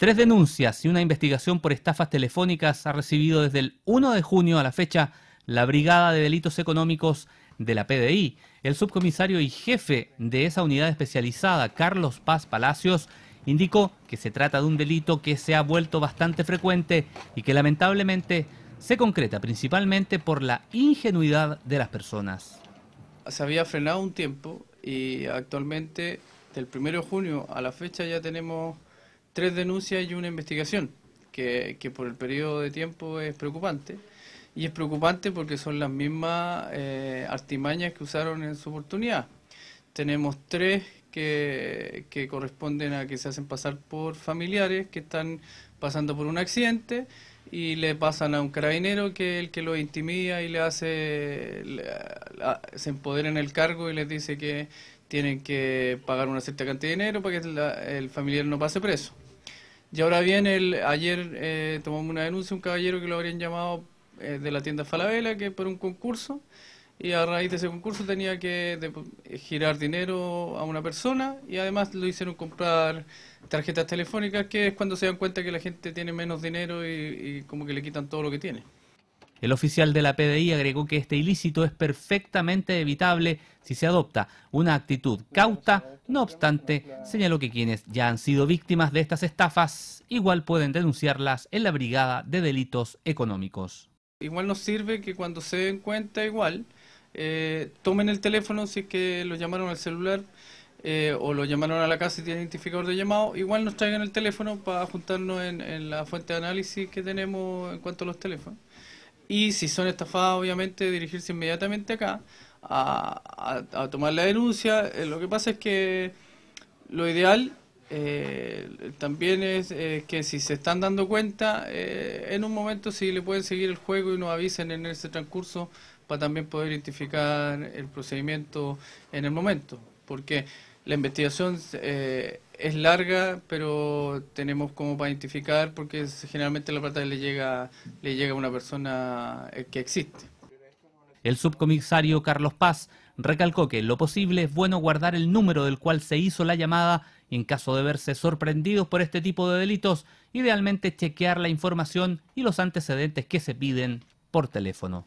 Tres denuncias y una investigación por estafas telefónicas ha recibido desde el 1 de junio a la fecha la Brigada de Delitos Económicos de la PDI. El subcomisario y jefe de esa unidad especializada, Carlos Paz Palacios, indicó que se trata de un delito que se ha vuelto bastante frecuente y que lamentablemente se concreta principalmente por la ingenuidad de las personas. Se había frenado un tiempo y actualmente del 1 de junio a la fecha ya tenemos tres denuncias y una investigación, que, por el periodo de tiempo es preocupante. Y es preocupante porque son las mismas eh, artimañas que usaron en su oportunidad. Tenemos tres que, que, corresponden a que se hacen pasar por familiares que están pasando por un accidente y le pasan a un carabinero que es el que lo intimida y le hace, se empodera en el cargo y les dice que tienen que pagar una cierta cantidad de dinero para que el familiar no pase preso. Y ahora bien, el, ayer eh, tomamos una denuncia un caballero que lo habrían llamado eh, de la tienda Falabella, que por un concurso, y a raíz de ese concurso tenía que eh, girar dinero a una persona y además lo hicieron comprar tarjetas telefónicas, que es cuando se dan cuenta que la gente tiene menos dinero y como que le quitan todo lo que tiene. El oficial de la PDI agregó que este ilícito es perfectamente evitable si se adopta una actitud cauta, no obstante, señaló que quienes ya han sido víctimas de estas estafas igual pueden denunciarlas en la Brigada de Delitos Económicos. Igual nos sirve que cuando se den cuenta igual, eh, tomen el teléfono si es que lo llamaron al celular. Eh, o lo llamaron a la casa y tienen identificador de llamado, igual nos traigan el teléfono para juntarnos en la fuente de análisis que tenemos en cuanto a los teléfonos. Y si son estafadas, obviamente, dirigirse inmediatamente acá a, a, tomar la denuncia. Eh, lo que pasa es que lo ideal eh, también es eh, que si se están dando cuenta, en un momento si le pueden seguir el juego y nos avisen en ese transcurso para también poder identificar el procedimiento en el momento. Porque la investigación eh, es larga, pero tenemos como para identificar, porque generalmente la plata le llega, le llega a una persona eh, que existe. El subcomisario Carlos Paz recalcó que lo posible es bueno guardar el número del cual se hizo la llamada en caso de verse sorprendidos por este tipo de delitos, idealmente chequear la información y los antecedentes que se piden por teléfono.